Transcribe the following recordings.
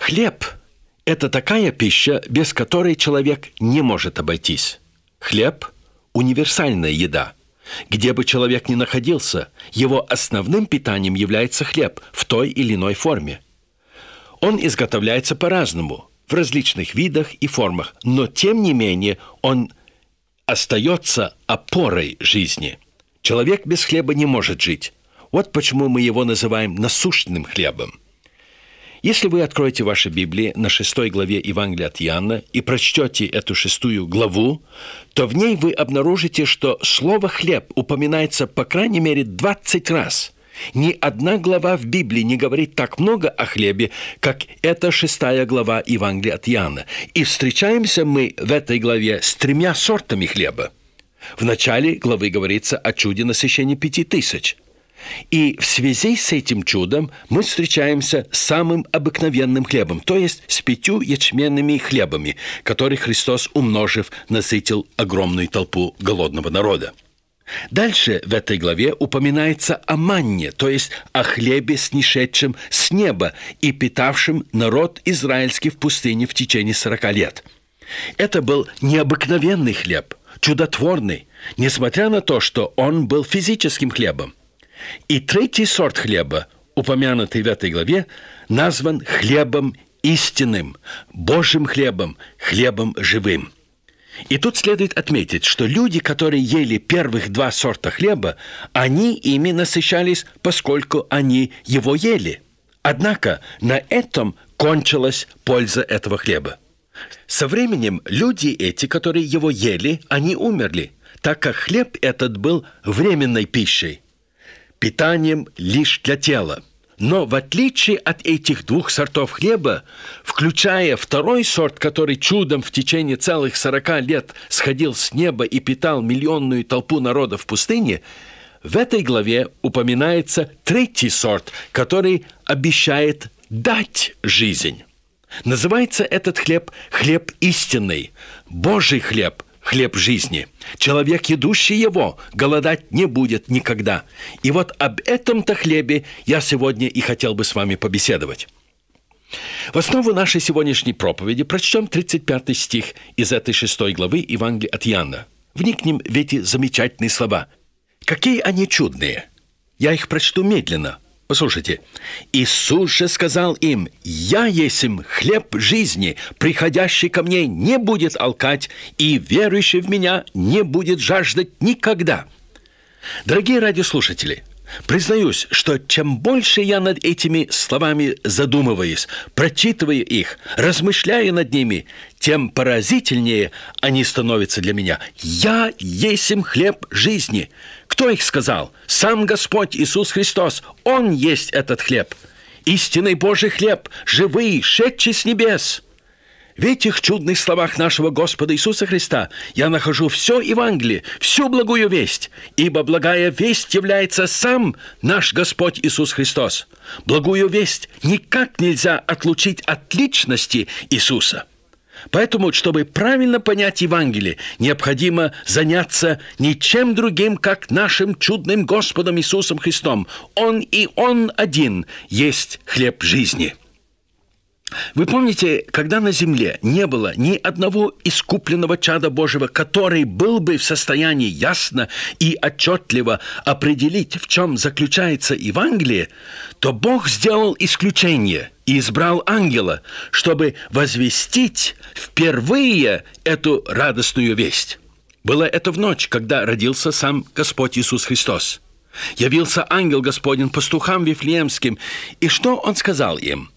Хлеб – это такая пища, без которой человек не может обойтись. Хлеб – универсальная еда. Где бы человек ни находился, его основным питанием является хлеб в той или иной форме. Он изготовляется по-разному, в различных видах и формах, но тем не менее он остается опорой жизни. Человек без хлеба не может жить. Вот почему мы его называем насущным хлебом. Если вы откроете ваши Библии на шестой главе Евангелия от Иоанна и прочтете эту шестую главу, то в ней вы обнаружите, что слово «хлеб» упоминается по крайней мере 20 раз – ни одна глава в Библии не говорит так много о хлебе, как эта шестая глава Евангелия от Иоанна. И встречаемся мы в этой главе с тремя сортами хлеба. В начале главы говорится о чуде насыщения пяти тысяч – и в связи с этим чудом мы встречаемся с самым обыкновенным хлебом, то есть с пятью ячменными хлебами, которые Христос, умножив, насытил огромную толпу голодного народа. Дальше в этой главе упоминается о манне, то есть о хлебе, снишедшем с неба и питавшем народ израильский в пустыне в течение сорока лет. Это был необыкновенный хлеб, чудотворный, несмотря на то, что он был физическим хлебом. И третий сорт хлеба, упомянутый в этой главе, назван хлебом истинным, Божьим хлебом, хлебом живым. И тут следует отметить, что люди, которые ели первых два сорта хлеба, они ими насыщались, поскольку они его ели. Однако на этом кончилась польза этого хлеба. Со временем люди эти, которые его ели, они умерли, так как хлеб этот был временной пищей – питанием лишь для тела. Но в отличие от этих двух сортов хлеба, включая второй сорт, который чудом в течение целых 40 лет сходил с неба и питал миллионную толпу народа в пустыне, в этой главе упоминается третий сорт, который обещает дать жизнь. Называется этот хлеб хлеб истинный, Божий хлеб – хлеб жизни. Человек, едущий его, голодать не будет никогда. И вот об этом-то хлебе я сегодня и хотел бы с вами побеседовать. В основу нашей сегодняшней проповеди прочтем 35 стих из этой шестой главы Евангелия от Иоанна. Вникнем в эти замечательные слова. Какие они чудные! Я их прочту медленно – Послушайте, Иисус же сказал им, «Я есть им хлеб жизни, приходящий ко мне не будет алкать, и верующий в меня не будет жаждать никогда». Дорогие радиослушатели, признаюсь, что чем больше я над этими словами задумываюсь, прочитывая их, размышляя над ними, тем поразительнее они становятся для меня. «Я есть им хлеб жизни». Кто их сказал? Сам Господь Иисус Христос. Он есть этот хлеб. Истинный Божий хлеб, живый, шедший с небес. В этих чудных словах нашего Господа Иисуса Христа я нахожу все Евангелие, всю благую весть, ибо благая весть является сам наш Господь Иисус Христос. Благую весть никак нельзя отлучить от личности Иисуса. Поэтому, чтобы правильно понять Евангелие, необходимо заняться ничем другим, как нашим чудным Господом Иисусом Христом. Он и Он один есть хлеб жизни. Вы помните, когда на земле не было ни одного искупленного чада Божьего, который был бы в состоянии ясно и отчетливо определить, в чем заключается Евангелие, то Бог сделал исключение – и избрал ангела, чтобы возвестить впервые эту радостную весть. Было это в ночь, когда родился сам Господь Иисус Христос. Явился ангел Господень пастухам вифлеемским, и что он сказал им?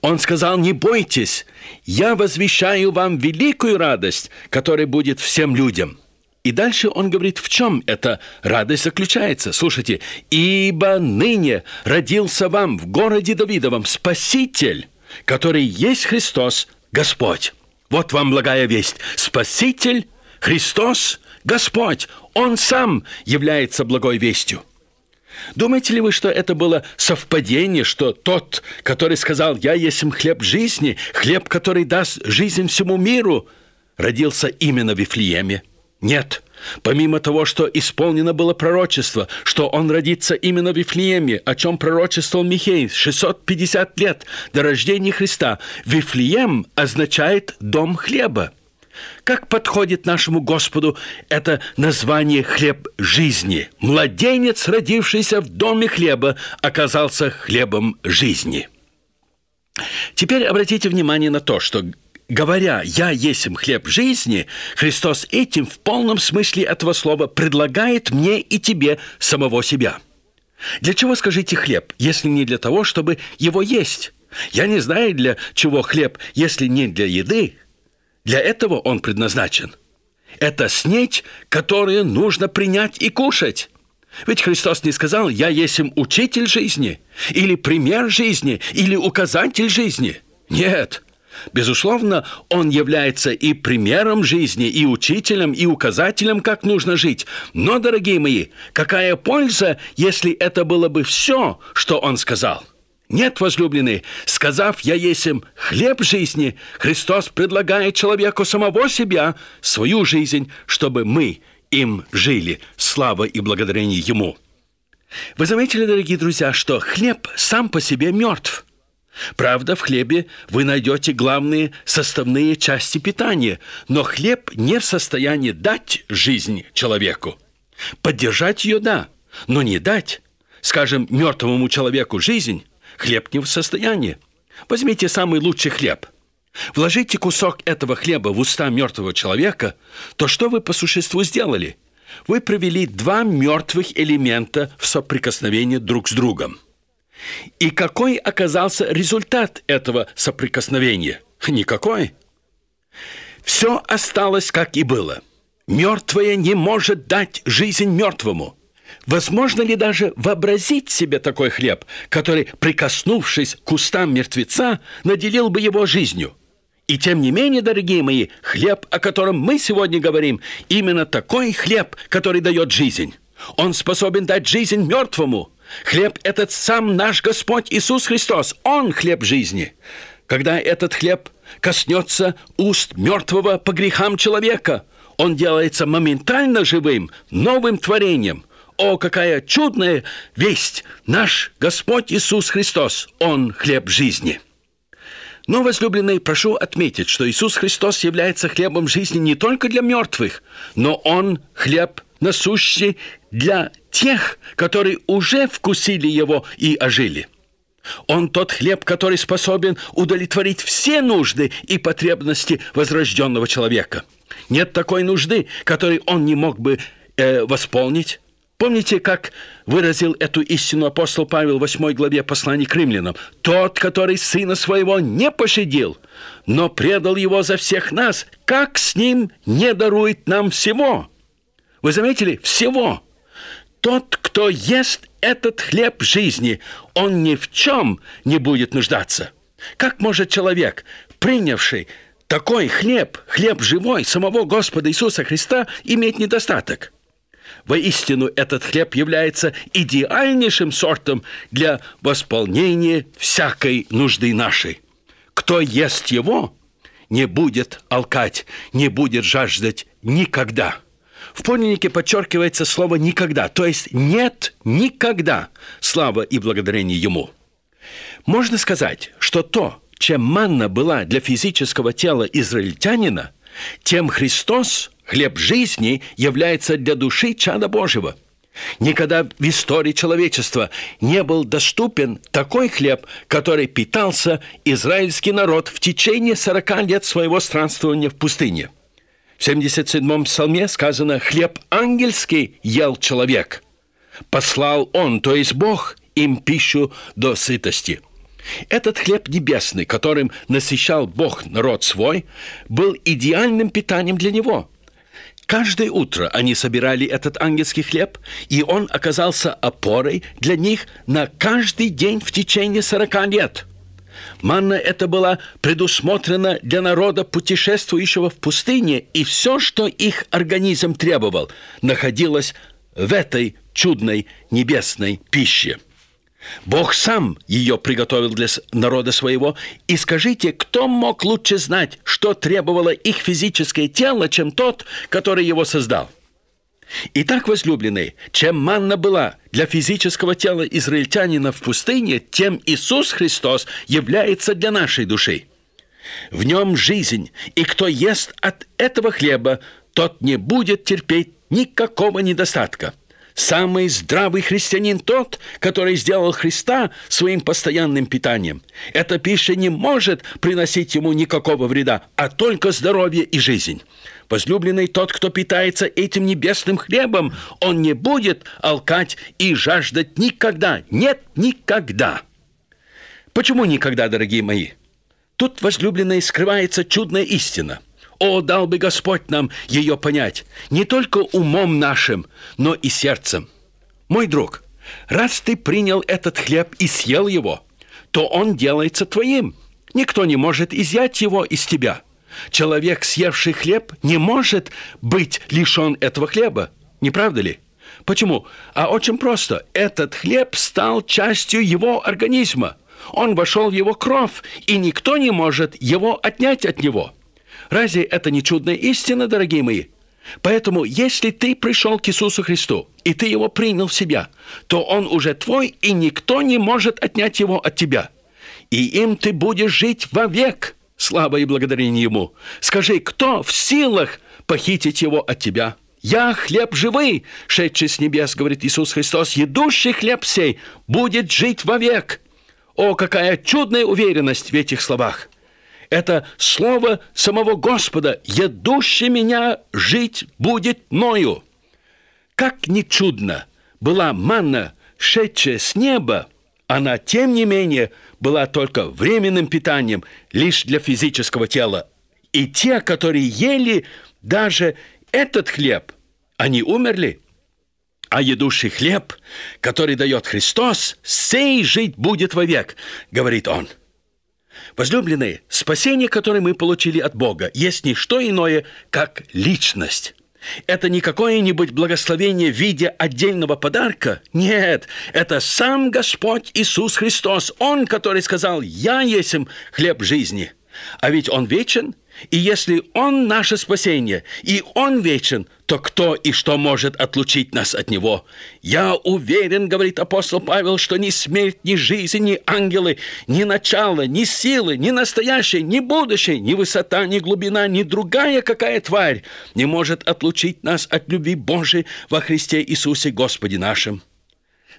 Он сказал, не бойтесь, я возвещаю вам великую радость, которая будет всем людям – и дальше он говорит, в чем эта радость заключается. Слушайте, «Ибо ныне родился вам в городе Давидовом Спаситель, который есть Христос Господь». Вот вам благая весть. Спаситель Христос Господь. Он сам является благой вестью. Думаете ли вы, что это было совпадение, что тот, который сказал «Я есть хлеб жизни, хлеб, который даст жизнь всему миру», родился именно в Вифлееме – нет, помимо того, что исполнено было пророчество, что он родится именно в Вифлееме, о чем пророчествовал Михей 650 лет до рождения Христа, Вифлеем означает «дом хлеба». Как подходит нашему Господу это название «хлеб жизни»? Младенец, родившийся в доме хлеба, оказался хлебом жизни – Теперь обратите внимание на то, что говоря «я есмь хлеб жизни», Христос этим в полном смысле этого слова предлагает мне и тебе самого себя. Для чего, скажите, хлеб, если не для того, чтобы его есть? Я не знаю, для чего хлеб, если не для еды. Для этого он предназначен. Это снеть, которую нужно принять и кушать. Ведь Христос не сказал «я есмь учитель жизни» или «пример жизни» или «указатель жизни». Нет – Безусловно, он является и примером жизни, и учителем, и указателем, как нужно жить. Но, дорогие мои, какая польза, если это было бы все, что он сказал? Нет, возлюбленный, сказав «я есим хлеб жизни», Христос предлагает человеку самого себя, свою жизнь, чтобы мы им жили. Слава и благодарение Ему. Вы заметили, дорогие друзья, что хлеб сам по себе мертв – Правда, в хлебе вы найдете главные составные части питания, но хлеб не в состоянии дать жизнь человеку. Поддержать ее – да, но не дать. Скажем, мертвому человеку жизнь хлеб не в состоянии. Возьмите самый лучший хлеб. Вложите кусок этого хлеба в уста мертвого человека, то что вы по существу сделали? Вы провели два мертвых элемента в соприкосновении друг с другом – и какой оказался результат этого соприкосновения? Никакой. Все осталось, как и было. Мертвое не может дать жизнь мертвому. Возможно ли даже вообразить себе такой хлеб, который, прикоснувшись к устам мертвеца, наделил бы его жизнью? И тем не менее, дорогие мои, хлеб, о котором мы сегодня говорим, именно такой хлеб, который дает жизнь. Он способен дать жизнь мертвому – Хлеб этот сам наш Господь Иисус Христос. Он хлеб жизни. Когда этот хлеб коснется уст мертвого по грехам человека, он делается моментально живым, новым творением. О, какая чудная весть! Наш Господь Иисус Христос, Он хлеб жизни. Но, возлюбленные, прошу отметить, что Иисус Христос является хлебом жизни не только для мертвых, но Он хлеб насущий для тех, которые уже вкусили его и ожили. Он тот хлеб, который способен удовлетворить все нужды и потребности возрожденного человека. Нет такой нужды, которой он не мог бы э, восполнить. Помните, как выразил эту истину апостол Павел в 8 главе послания к римлянам? «Тот, который сына своего не пощадил, но предал его за всех нас, как с ним не дарует нам всего?» Вы заметили? Всего тот, кто ест этот хлеб жизни, он ни в чем не будет нуждаться. Как может человек, принявший такой хлеб, хлеб живой самого Господа Иисуса Христа, иметь недостаток? Воистину, этот хлеб является идеальнейшим сортом для восполнения всякой нужды нашей. Кто ест его, не будет алкать, не будет жаждать никогда – в подлиннике подчеркивается слово «никогда», то есть нет никогда слава и благодарение Ему. Можно сказать, что то, чем манна была для физического тела израильтянина, тем Христос, хлеб жизни, является для души чада Божьего – Никогда в истории человечества не был доступен такой хлеб, который питался израильский народ в течение 40 лет своего странствования в пустыне – в 77-м псалме сказано «Хлеб ангельский ел человек». Послал он, то есть Бог, им пищу до сытости. Этот хлеб небесный, которым насыщал Бог народ свой, был идеальным питанием для него. Каждое утро они собирали этот ангельский хлеб, и он оказался опорой для них на каждый день в течение 40 лет – Манна это была предусмотрена для народа, путешествующего в пустыне, и все, что их организм требовал, находилось в этой чудной небесной пище. Бог сам ее приготовил для народа своего. И скажите, кто мог лучше знать, что требовало их физическое тело, чем тот, который его создал? Итак, возлюбленные, чем манна была для физического тела израильтянина в пустыне, тем Иисус Христос является для нашей души. В нем жизнь, и кто ест от этого хлеба, тот не будет терпеть никакого недостатка. Самый здравый христианин тот, который сделал Христа своим постоянным питанием. Эта пища не может приносить ему никакого вреда, а только здоровье и жизнь. Возлюбленный тот, кто питается этим небесным хлебом, он не будет алкать и жаждать никогда. Нет, никогда. Почему никогда, дорогие мои? Тут, возлюбленный скрывается чудная истина. О, дал бы Господь нам ее понять, не только умом нашим, но и сердцем. Мой друг, раз ты принял этот хлеб и съел его, то он делается твоим. Никто не может изъять его из тебя – Человек, съевший хлеб, не может быть лишен этого хлеба. Не правда ли? Почему? А очень просто. Этот хлеб стал частью его организма. Он вошел в его кровь, и никто не может его отнять от него. Разве это не чудная истина, дорогие мои? Поэтому, если ты пришел к Иисусу Христу, и ты его принял в себя, то он уже твой, и никто не может отнять его от тебя. И им ты будешь жить вовек слабое благодарение ему. Скажи, кто в силах похитить его от тебя? «Я хлеб живый, шедший с небес, — говорит Иисус Христос, — едущий хлеб сей будет жить вовек». О, какая чудная уверенность в этих словах! Это слово самого Господа «Едущий меня жить будет мною». Как ни чудно была манна, шедшая с неба, она, тем не менее, была только временным питанием лишь для физического тела. И те, которые ели даже этот хлеб, они умерли. А едущий хлеб, который дает Христос, сей жить будет вовек, говорит он. Возлюбленные, спасение, которое мы получили от Бога, есть не что иное, как личность. Это не какое-нибудь благословение в виде отдельного подарка. Нет, это сам Господь Иисус Христос, Он, который сказал «Я есмь хлеб жизни». А ведь Он вечен – и если Он наше спасение, и Он вечен, то кто и что может отлучить нас от Него? Я уверен, говорит апостол Павел, что ни смерть, ни жизнь, ни ангелы, ни начало, ни силы, ни настоящее, ни будущее, ни высота, ни глубина, ни другая какая тварь не может отлучить нас от любви Божией во Христе Иисусе Господе нашим.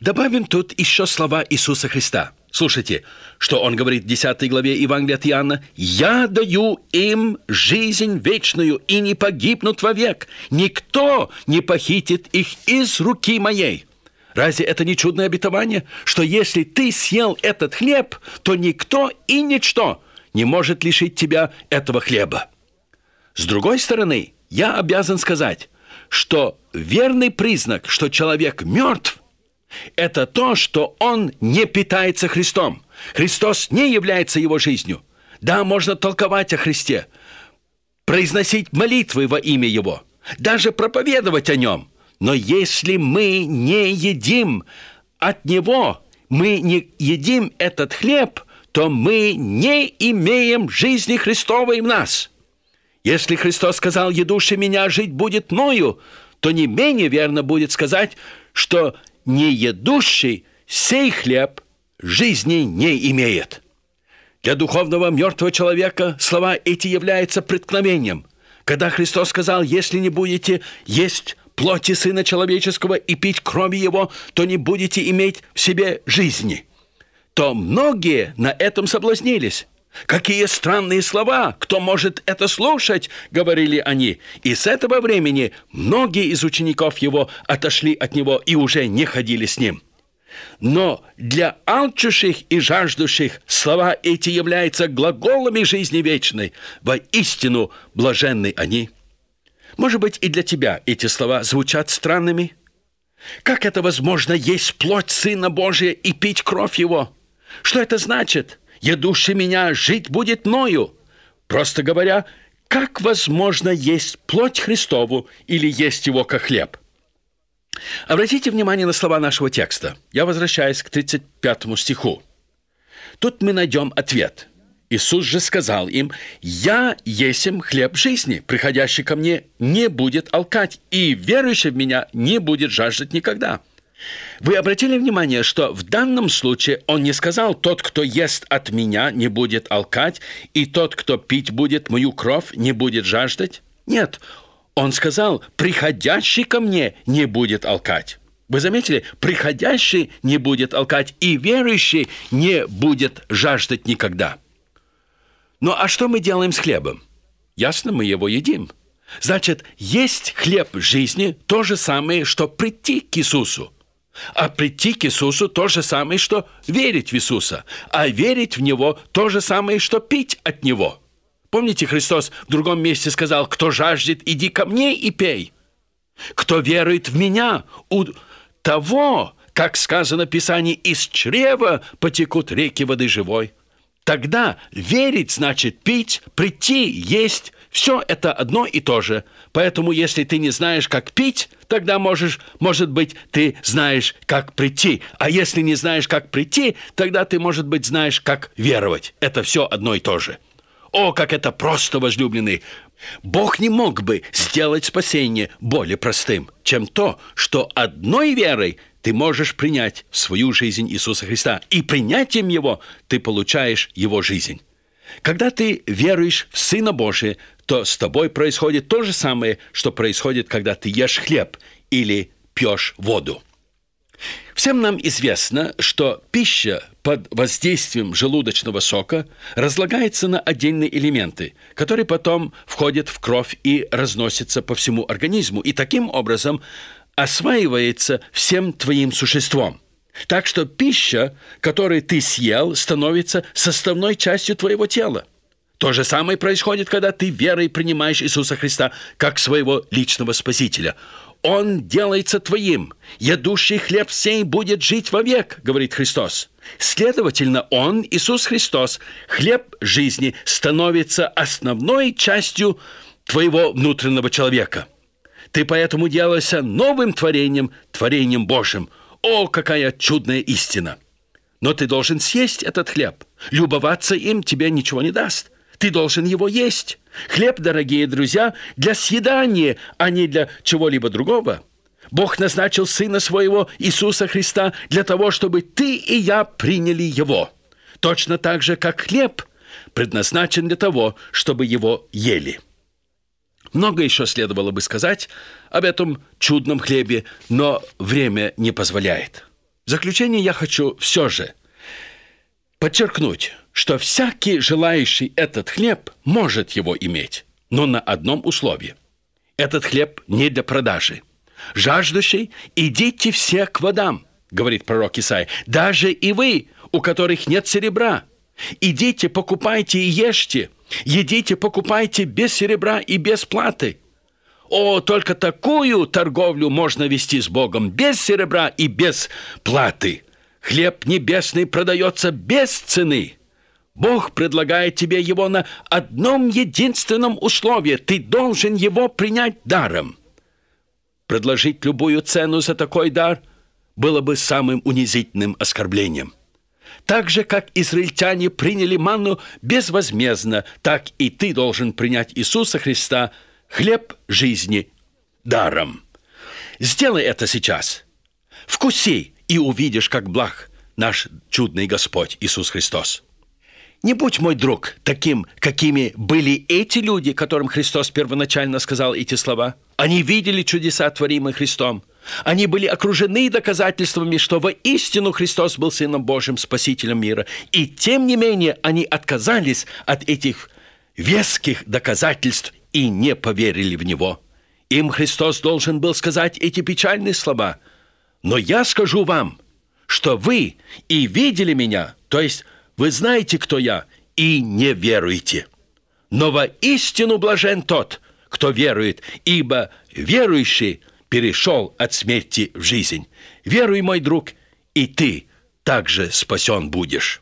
Добавим тут еще слова Иисуса Христа – Слушайте, что он говорит в 10 главе Евангелия от Иоанна. «Я даю им жизнь вечную, и не погибнут вовек. Никто не похитит их из руки моей». Разве это не чудное обетование, что если ты съел этот хлеб, то никто и ничто не может лишить тебя этого хлеба? С другой стороны, я обязан сказать, что верный признак, что человек мертв, это то, что он не питается Христом. Христос не является его жизнью. Да, можно толковать о Христе, произносить молитвы во имя Его, даже проповедовать о Нем. Но если мы не едим от Него, мы не едим этот хлеб, то мы не имеем жизни Христовой в нас. Если Христос сказал, едущий меня, жить будет мною», то не менее верно будет сказать, что не едущий сей хлеб жизни не имеет. Для духовного мертвого человека слова эти являются преткновением. Когда Христос сказал, если не будете есть плоти Сына Человеческого и пить крови Его, то не будете иметь в себе жизни, то многие на этом соблазнились. Какие странные слова! Кто может это слушать? говорили они. И с этого времени многие из учеников его отошли от него и уже не ходили с ним. Но для алчущих и жаждущих слова эти являются глаголами жизни вечной. Воистину блаженны они. Может быть, и для тебя эти слова звучат странными? Как это возможно есть плоть Сына Божия и пить кровь Его? Что это значит? – я меня, жить будет мною. Просто говоря, как возможно есть плоть Христову или есть его как хлеб? Обратите внимание на слова нашего текста. Я возвращаюсь к 35 стиху. Тут мы найдем ответ. Иисус же сказал им, «Я есмь хлеб жизни, приходящий ко мне не будет алкать, и верующий в меня не будет жаждать никогда». Вы обратили внимание, что в данном случае он не сказал «тот, кто ест от меня, не будет алкать, и тот, кто пить будет мою кровь, не будет жаждать»? Нет, он сказал «приходящий ко мне не будет алкать». Вы заметили, приходящий не будет алкать, и верующий не будет жаждать никогда. Ну а что мы делаем с хлебом? Ясно, мы его едим. Значит, есть хлеб жизни – то же самое, что прийти к Иисусу – а прийти к Иисусу то же самое, что верить в Иисуса. А верить в Него то же самое, что пить от Него. Помните, Христос в другом месте сказал, кто жаждет, иди ко мне и пей. Кто верует в меня, у того, как сказано в Писании, из чрева потекут реки воды живой. Тогда верить значит пить, прийти, есть. Все это одно и то же. Поэтому, если ты не знаешь, как пить, тогда можешь, может быть, ты знаешь, как прийти. А если не знаешь, как прийти, тогда ты, может быть, знаешь, как веровать. Это все одно и то же. О, как это просто, возлюбленный! Бог не мог бы сделать спасение более простым, чем то, что одной верой ты можешь принять в свою жизнь Иисуса Христа, и принятием Его ты получаешь Его жизнь. Когда ты веруешь в Сына Божия, что с тобой происходит то же самое, что происходит, когда ты ешь хлеб или пьешь воду. Всем нам известно, что пища под воздействием желудочного сока разлагается на отдельные элементы, которые потом входят в кровь и разносятся по всему организму, и таким образом осваивается всем твоим существом. Так что пища, которую ты съел, становится составной частью твоего тела. То же самое происходит, когда ты верой принимаешь Иисуса Христа как своего личного Спасителя. Он делается твоим. Едущий хлеб сей будет жить вовек, говорит Христос. Следовательно, Он, Иисус Христос, хлеб жизни, становится основной частью твоего внутреннего человека. Ты поэтому делаешься новым творением, творением Божьим. О, какая чудная истина! Но ты должен съесть этот хлеб. Любоваться им тебе ничего не даст. Ты должен его есть. Хлеб, дорогие друзья, для съедания, а не для чего-либо другого. Бог назначил Сына Своего, Иисуса Христа, для того, чтобы ты и я приняли Его. Точно так же, как хлеб предназначен для того, чтобы его ели. Много еще следовало бы сказать об этом чудном хлебе, но время не позволяет. В заключение я хочу все же подчеркнуть, что всякий, желающий этот хлеб, может его иметь, но на одном условии. Этот хлеб не для продажи. Жаждущий, идите все к водам, говорит пророк Исаия, даже и вы, у которых нет серебра. Идите, покупайте и ешьте. Едите, покупайте без серебра и без платы. О, только такую торговлю можно вести с Богом без серебра и без платы. Хлеб небесный продается без цены. Бог предлагает тебе его на одном единственном условии. Ты должен его принять даром. Предложить любую цену за такой дар было бы самым унизительным оскорблением. Так же, как израильтяне приняли манну безвозмездно, так и ты должен принять Иисуса Христа, хлеб жизни, даром. Сделай это сейчас. Вкуси и увидишь, как благ наш чудный Господь Иисус Христос. Не будь, мой друг, таким, какими были эти люди, которым Христос первоначально сказал эти слова. Они видели чудеса, творимые Христом. Они были окружены доказательствами, что воистину Христос был Сыном Божьим, Спасителем мира. И тем не менее они отказались от этих веских доказательств и не поверили в Него. Им Христос должен был сказать эти печальные слова. «Но я скажу вам, что вы и видели Меня, то есть вы знаете, кто я, и не веруете. Но во истину блажен тот, кто верует, ибо верующий перешел от смерти в жизнь. Веруй, мой друг, и ты также спасен будешь».